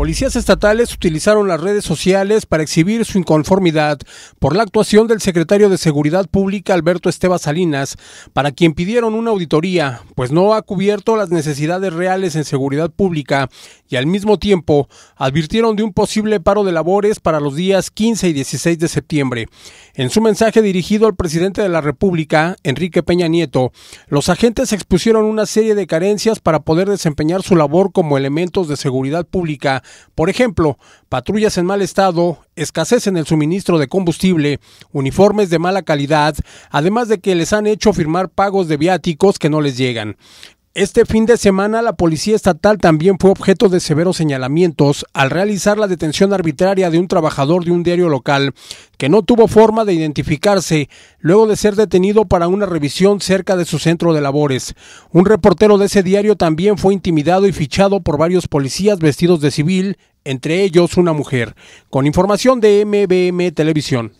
Policías estatales utilizaron las redes sociales para exhibir su inconformidad por la actuación del secretario de Seguridad Pública Alberto Esteba Salinas, para quien pidieron una auditoría, pues no ha cubierto las necesidades reales en seguridad pública y al mismo tiempo advirtieron de un posible paro de labores para los días 15 y 16 de septiembre. En su mensaje dirigido al presidente de la República, Enrique Peña Nieto, los agentes expusieron una serie de carencias para poder desempeñar su labor como elementos de seguridad pública por ejemplo, patrullas en mal estado, escasez en el suministro de combustible, uniformes de mala calidad, además de que les han hecho firmar pagos de viáticos que no les llegan. Este fin de semana la Policía Estatal también fue objeto de severos señalamientos al realizar la detención arbitraria de un trabajador de un diario local que no tuvo forma de identificarse luego de ser detenido para una revisión cerca de su centro de labores. Un reportero de ese diario también fue intimidado y fichado por varios policías vestidos de civil, entre ellos una mujer, con información de MBM Televisión.